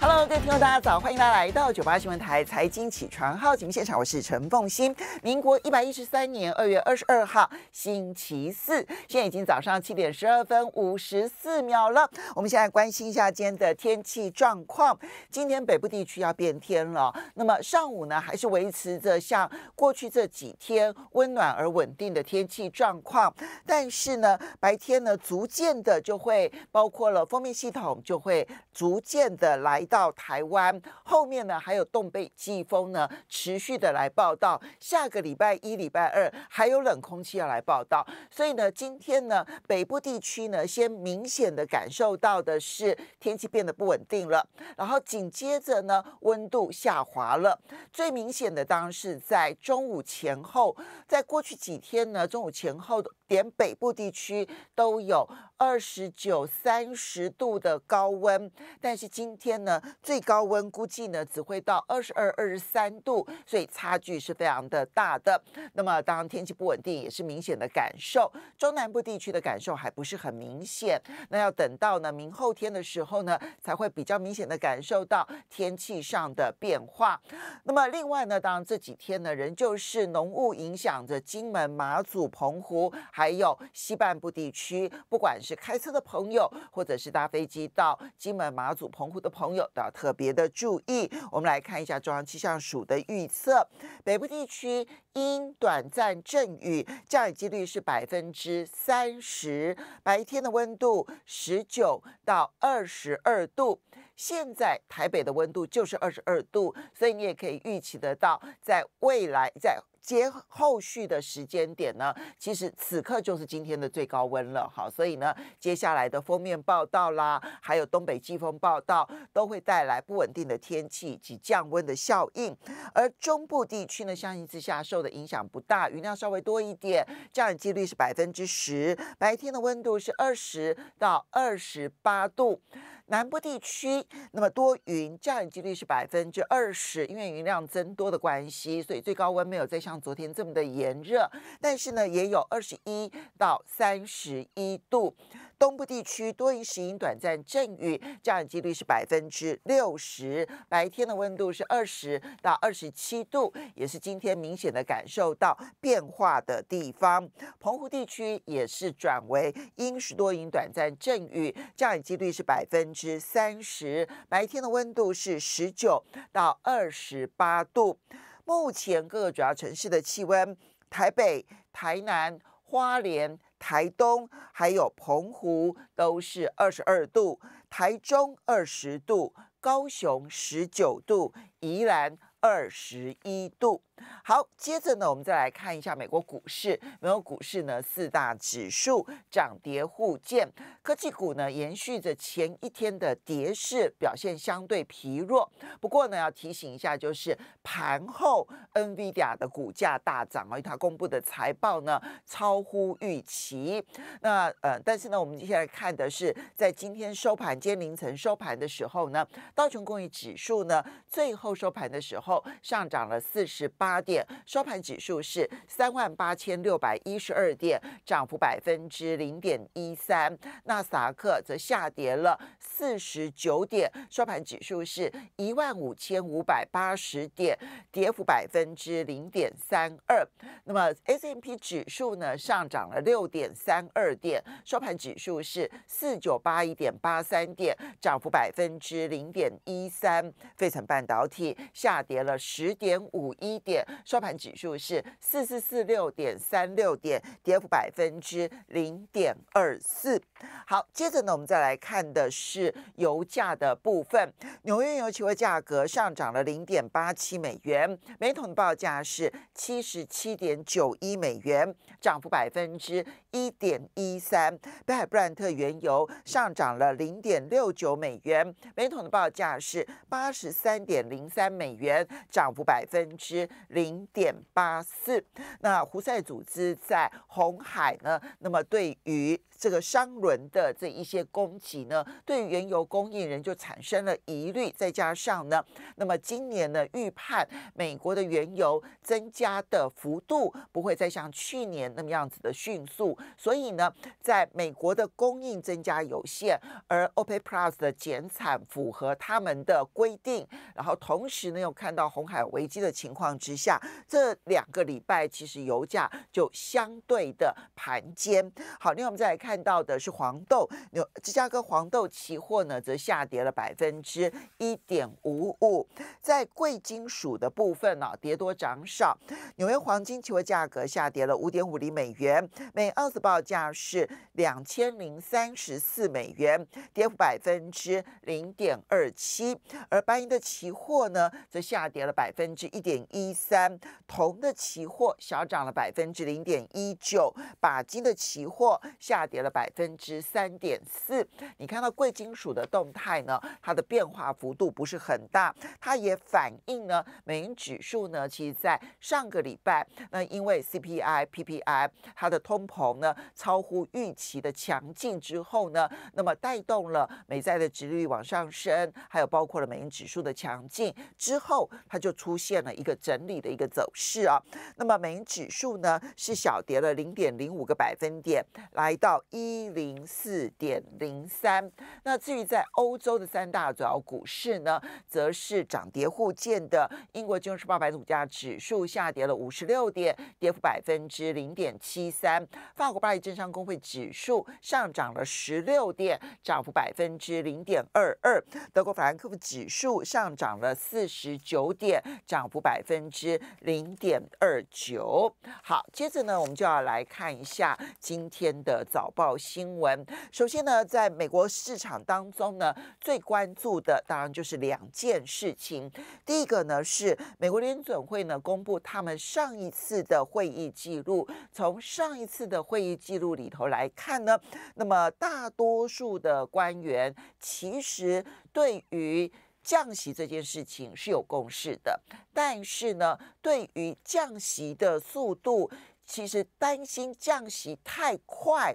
Hello，各位听众，大家早！欢迎大家来到九巴新闻台财经起床号节目现场，我是陈凤欣。民国一百一十三年二月二十二号，星期四，现在已经早上七点十二分五十四秒了。我们现在关心一下今天的天气状况。今天北部地区要变天了。那么上午呢，还是维持着像过去这几天温暖而稳定的天气状况，但是呢，白天呢，逐渐的就会包括了封面系统，就会逐渐的来。到台湾后面呢，还有东北季风呢，持续的来报道。下个礼拜一、礼拜二还有冷空气要来报道，所以呢，今天呢，北部地区呢，先明显的感受到的是天气变得不稳定了，然后紧接着呢，温度下滑了。最明显的当然是在中午前后，在过去几天呢，中午前后连北部地区都有二十九、三十度的高温，但是今天呢。最高温估计呢只会到二十二、二十三度，所以差距是非常的大的。那么，当天气不稳定也是明显的感受，中南部地区的感受还不是很明显，那要等到呢明后天的时候呢，才会比较明显的感受到天气上的变化。那么，另外呢，当然这几天呢，仍旧是浓雾影响着金门、马祖、澎湖，还有西半部地区。不管是开车的朋友，或者是搭飞机到金门、马祖、澎湖的朋友。都要特别的注意。我们来看一下中央气象署的预测，北部地区因短暂阵雨，降雨几率是百分之三十，白天的温度十九到二十二度。现在台北的温度就是二十二度，所以你也可以预期得到，在未来在接后续的时间点呢，其实此刻就是今天的最高温了，好，所以呢，接下来的封面报道啦，还有东北季风报道，都会带来不稳定的天气及降温的效应。而中部地区呢，相信之下受的影响不大，雨量稍微多一点，降雨几率是百分之十，白天的温度是二十到二十八度。南部地区，那么多云，降雨几率是百分之二十，因为云量增多的关系，所以最高温没有再像昨天这么的炎热，但是呢，也有二十一到三十一度。东部地区多云时阴短暂阵雨，降雨几率是百分之六十。白天的温度是二十到二十七度，也是今天明显的感受到变化的地方。澎湖地区也是转为阴时多云短暂阵雨，降雨几率是百分之三十。白天的温度是十九到二十八度。目前各个主要城市的气温：台北、台南、花莲。台东还有澎湖都是二十二度，台中二十度，高雄十九度，宜兰。二十一度，好，接着呢，我们再来看一下美国股市。美国股市呢，四大指数涨跌互见，科技股呢延续着前一天的跌势，表现相对疲弱。不过呢，要提醒一下，就是盘后 NVIDIA 的股价大涨，而它公布的财报呢超乎预期。那呃，但是呢，我们接下来看的是在今天收盘，今天凌晨收盘的时候呢，道琼工业指数呢最后收盘的时候。后上涨了四十八点，收盘指数是三万八千六百一十二点，涨幅百分之零点一三。纳斯达克则下跌了四十九点，收盘指数是一万五千五百八十点，跌幅百分之零点三二。那么 S M P 指数呢，上涨了六点三二点，收盘指数是四九八一点八三点，涨幅百分之零点一三。费城半导体下跌。跌了十点五一点，收盘指数是四四四六点三六点，跌幅百分之零点二四。好，接着呢，我们再来看的是油价的部分。纽约油期货价格上涨了零点八七美元，每桶的报价是七十七点九一美元，涨幅百分之一点一三。北海布兰特原油上涨了零点六九美元，每桶的报价是八十三点零三美元。涨幅百分之零点八四。那胡塞组织在红海呢？那么对于。这个商轮的这一些供给呢，对原油供应人就产生了疑虑。再加上呢，那么今年呢预判美国的原油增加的幅度不会再像去年那么样子的迅速，所以呢，在美国的供应增加有限，而 OPEC Plus 的减产符合他们的规定，然后同时呢又看到红海危机的情况之下，这两个礼拜其实油价就相对的盘尖。好，另外我们再来看。看到的是黄豆，纽芝加哥黄豆期货呢则下跌了百分之一点五五。在贵金属的部分呢，跌多涨少。纽约黄金期货价格下跌了五点五零美元，每盎司报价是两千零三十四美元，跌幅百分之零点二七。而白银的期货呢则下跌了百分之一点一三，铜的期货小涨了百分之零点一九，钯金的期货下跌。跌了百分之三点四。你看到贵金属的动态呢？它的变化幅度不是很大，它也反映呢，美银指数呢，其实，在上个礼拜，那因为 CPI、PPI 它的通膨呢超乎预期的强劲之后呢，那么带动了美债的值率往上升，还有包括了美银指数的强劲之后，它就出现了一个整理的一个走势啊。那么美银指数呢，是小跌了零点零五个百分点，来到。一零四点零三。那至于在欧洲的三大主要股市呢，则是涨跌互见的。英国金融时报白股价指数下跌了五十六点，跌幅百分之零点七三。法国巴黎政商工会指数上涨了十六点，涨幅百分之零点二二。德国法兰克福指数上涨了四十九点，涨幅百分之零点二九。好，接着呢，我们就要来看一下今天的早。报新闻，首先呢，在美国市场当中呢，最关注的当然就是两件事情。第一个呢，是美国联准会呢公布他们上一次的会议记录。从上一次的会议记录里头来看呢，那么大多数的官员其实对于降息这件事情是有共识的，但是呢，对于降息的速度，其实担心降息太快。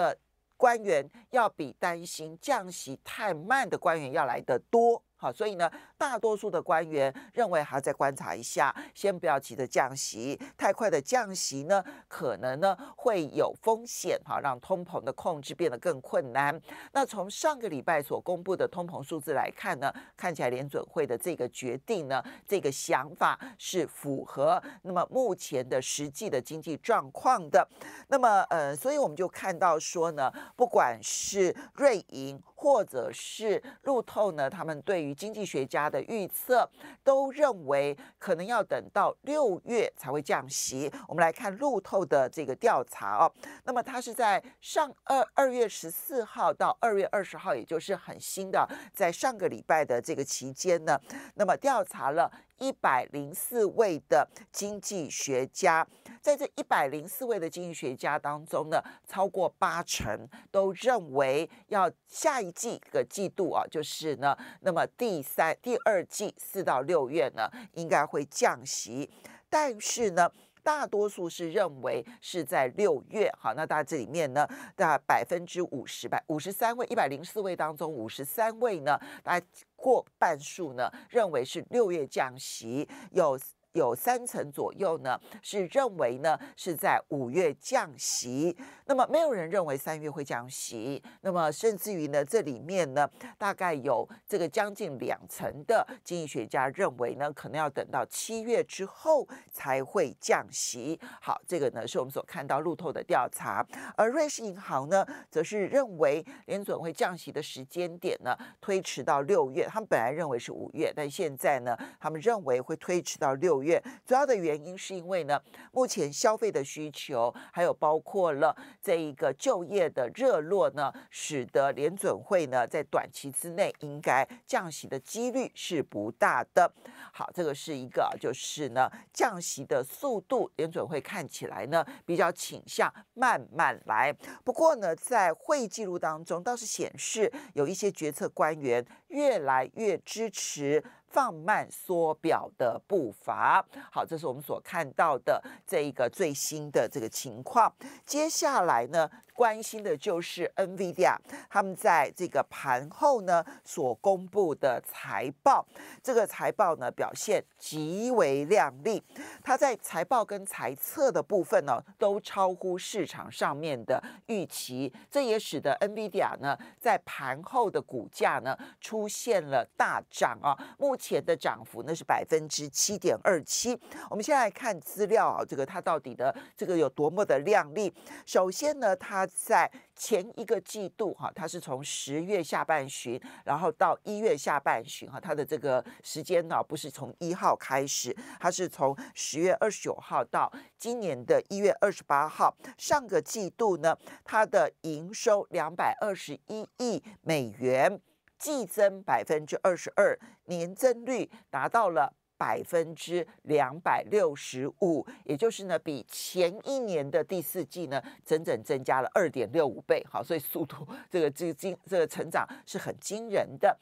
的官员要比担心降息太慢的官员要来的多。好，所以呢，大多数的官员认为还要再观察一下，先不要急着降息。太快的降息呢，可能呢会有风险，哈，让通膨的控制变得更困难。那从上个礼拜所公布的通膨数字来看呢，看起来联准会的这个决定呢，这个想法是符合那么目前的实际的经济状况的。那么，呃，所以我们就看到说呢，不管是瑞银或者是路透呢，他们对于经济学家的预测都认为，可能要等到六月才会降息。我们来看路透的这个调查哦，那么它是在上二二月十四号到二月二十号，也就是很新的，在上个礼拜的这个期间呢，那么调查了一百零四位的经济学家。在这一百零四位的经济学家当中呢，超过八成都认为要下一季个季度啊，就是呢，那么第三、第二季四到六月呢，应该会降息。但是呢，大多数是认为是在六月。好，那大家这里面呢，大概百分之五十百五十三位，一百零四位当中五十三位呢，大概过半数呢，认为是六月降息有。有三层左右呢，是认为呢是在五月降息，那么没有人认为三月会降息，那么甚至于呢，这里面呢大概有这个将近两成的经济学家认为呢，可能要等到七月之后才会降息。好，这个呢是我们所看到路透的调查，而瑞士银行呢，则是认为联准会降息的时间点呢推迟到六月，他们本来认为是五月，但现在呢，他们认为会推迟到六。主要的原因是因为呢，目前消费的需求，还有包括了这一个就业的热络呢，使得联准会呢在短期之内应该降息的几率是不大的。好，这个是一个，就是呢降息的速度，联准会看起来呢比较倾向慢慢来。不过呢，在会议记录当中倒是显示，有一些决策官员越来越支持。放慢缩表的步伐。好，这是我们所看到的这一个最新的这个情况。接下来呢？关心的就是 NVIDIA，他们在这个盘后呢所公布的财报，这个财报呢表现极为亮丽，它在财报跟财测的部分呢都超乎市场上面的预期，这也使得 NVIDIA 呢在盘后的股价呢出现了大涨啊，目前的涨幅呢是百分之七点二七。我们先来看资料啊，这个它到底的这个有多么的亮丽？首先呢，它在前一个季度哈，它是从十月下半旬，然后到一月下半旬哈，它的这个时间呢，不是从一号开始，它是从十月二十九号到今年的一月二十八号。上个季度呢，它的营收两百二十一亿美元，季增百分之二十二，年增率达到了。百分之两百六十五，也就是呢，比前一年的第四季呢，整整增加了二点六五倍。好，所以速度这个这个这个成长是很惊人的。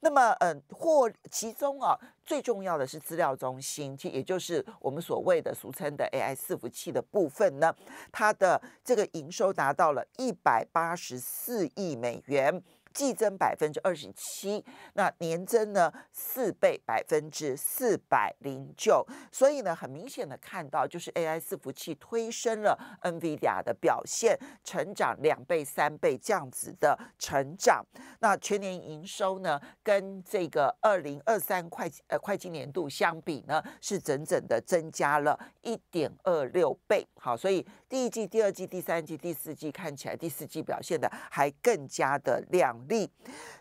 那么，嗯，或其中啊，最重要的是资料中心，其也就是我们所谓的俗称的 AI 伺服器的部分呢，它的这个营收达到了一百八十四亿美元。季增百分之二十七，那年增呢四倍百分之四百零九，所以呢很明显的看到就是 A I 伺服器推升了 N V I D i A 的表现，成长两倍三倍这样子的成长。那全年营收呢跟这个二零二三会呃会计年度相比呢是整整的增加了一点二六倍。好，所以第一季、第二季、第三季、第四季看起来第四季表现的还更加的亮。利。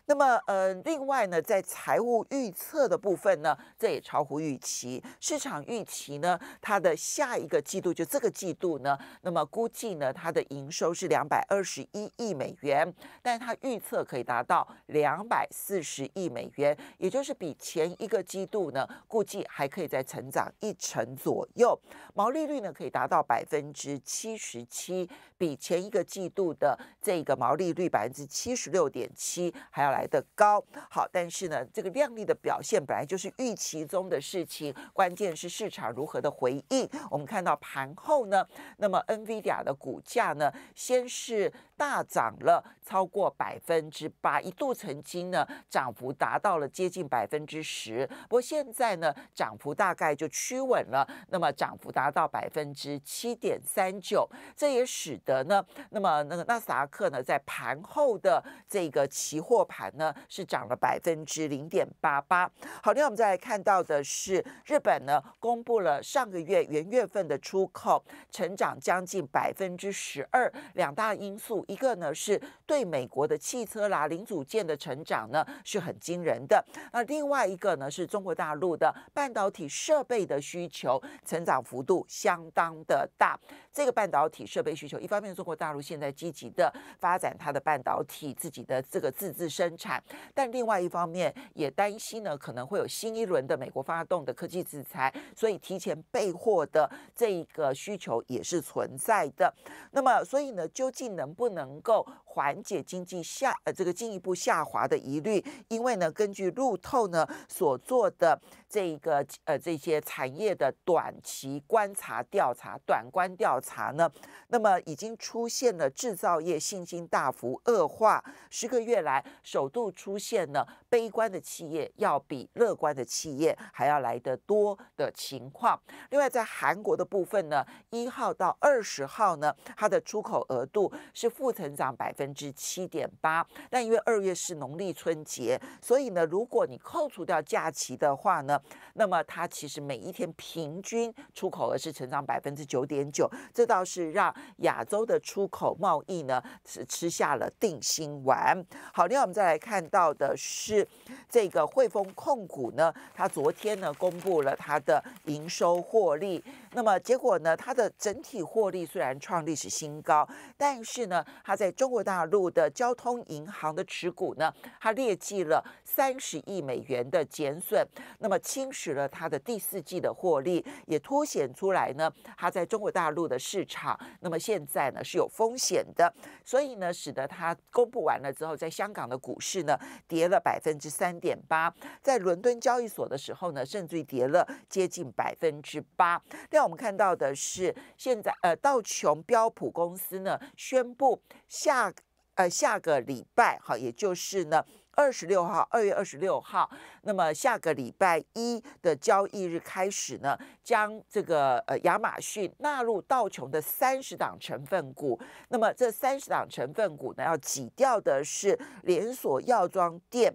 那么呃，另外呢，在财务预测的部分呢，这也超乎预期。市场预期呢，它的下一个季度就这个季度呢，那么估计呢，它的营收是两百二十一亿美元，但是它预测可以达到两百四十亿美元，也就是比前一个季度呢，估计还可以再成长一成左右。毛利率呢，可以达到百分之七十七，比前一个季度的这个毛利率百分之七十六点。期还要来得高好，但是呢，这个靓丽的表现本来就是预期中的事情，关键是市场如何的回应。我们看到盘后呢，那么 NVIDIA 的股价呢，先是。大涨了超过百分之八，一度曾经呢涨幅达到了接近百分之十。不过现在呢涨幅大概就趋稳了，那么涨幅达到百分之七点三九，这也使得呢，那么那个纳斯达克呢在盘后的这个期货盘呢是涨了百分之零点八八。好，另外我们再来看到的是日本呢公布了上个月元月份的出口成长将近百分之十二，两大因素。一个呢是对美国的汽车啦零组件的成长呢是很惊人的，那另外一个呢是中国大陆的半导体设备的需求成长幅度相当的大。这个半导体设备需求，一方面中国大陆现在积极的发展它的半导体自己的这个自制生产，但另外一方面也担心呢可能会有新一轮的美国发动的科技制裁，所以提前备货的这一个需求也是存在的。那么所以呢，究竟能不能？能够。缓解经济下呃这个进一步下滑的疑虑，因为呢，根据路透呢所做的这一个呃这些产业的短期观察调查短观调查呢，那么已经出现了制造业信心大幅恶化，十个月来首度出现了悲观的企业要比乐观的企业还要来得多的情况。另外，在韩国的部分呢，一号到二十号呢，它的出口额度是负成长百。百分之七点八，但因为二月是农历春节，所以呢，如果你扣除掉假期的话呢，那么它其实每一天平均出口额是成长百分之九点九，这倒是让亚洲的出口贸易呢是吃下了定心丸。好，另外我们再来看到的是这个汇丰控股呢，它昨天呢公布了它的营收获利，那么结果呢，它的整体获利虽然创历史新高，但是呢，它在中国。大陆的交通银行的持股呢，它列计了三十亿美元的减损，那么侵蚀了它的第四季的获利，也凸显出来呢，它在中国大陆的市场，那么现在呢是有风险的，所以呢，使得它公布完了之后，在香港的股市呢跌了百分之三点八，在伦敦交易所的时候呢，甚至于跌了接近百分之八。但我们看到的是，现在呃道琼标普公司呢宣布下。呃，下个礼拜哈，也就是呢，二十六号，二月二十六号，那么下个礼拜一的交易日开始呢，将这个呃亚马逊纳入道琼的三十档成分股。那么这三十档成分股呢，要挤掉的是连锁药妆店。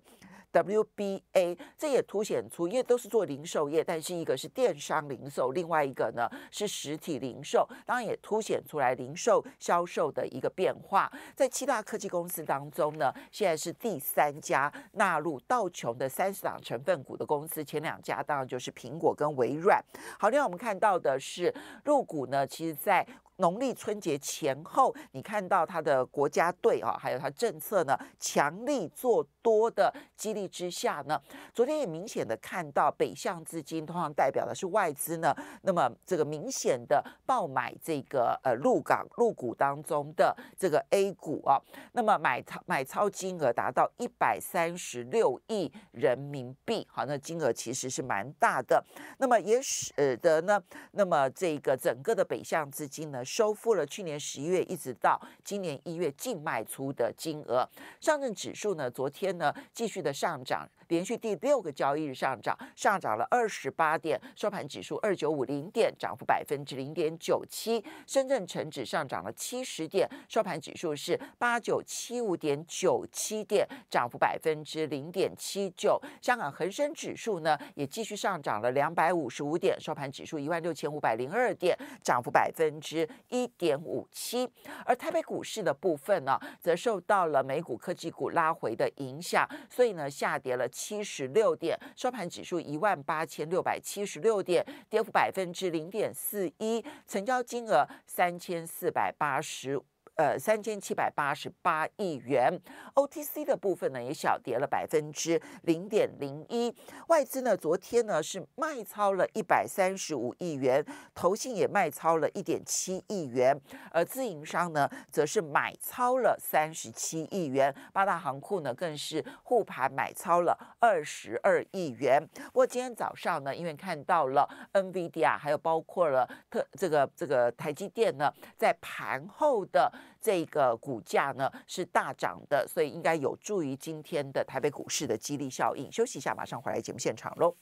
WBA，这也凸显出，因为都是做零售业，但是一个是电商零售，另外一个呢是实体零售，当然也凸显出来零售销售的一个变化。在七大科技公司当中呢，现在是第三家纳入道琼的三十档成分股的公司，前两家当然就是苹果跟微软。好，另外我们看到的是入股呢，其实在。农历春节前后，你看到他的国家队啊，还有他政策呢，强力做多的激励之下呢，昨天也明显的看到北向资金，通常代表的是外资呢，那么这个明显的爆买这个呃陆港陆股当中的这个 A 股啊，那么买超买超金额达到一百三十六亿人民币，好，那金额其实是蛮大的，那么也使得呢，那么这个整个的北向资金呢。收复了去年十一月一直到今年一月净卖出的金额。上证指数呢，昨天呢继续的上涨。连续第六个交易日上涨，上涨了二十八点，收盘指数二九五零点，涨幅百分之零点九七。深圳成指上涨了七十点，收盘指数是八九七五点九七点，涨幅百分之零点七九。香港恒生指数呢，也继续上涨了两百五十五点，收盘指数一万六千五百零二点，涨幅百分之一点五七。而台北股市的部分呢，则受到了美股科技股拉回的影响，所以呢下跌了。七十六点，收盘指数一万八千六百七十六点，跌幅百分之零点四一，成交金额三千四百八十。呃，三千七百八十八亿元，OTC 的部分呢也小跌了百分之零点零一。外资呢昨天呢是卖超了一百三十五亿元，投信也卖超了一点七亿元，而自营商呢则是买超了三十七亿元，八大行库呢更是护盘买超了二十二亿元。不过今天早上呢，因为看到了 NVDA，还有包括了特这个这个台积电呢，在盘后的。这个股价呢是大涨的，所以应该有助于今天的台北股市的激励效应。休息一下，马上回来节目现场喽。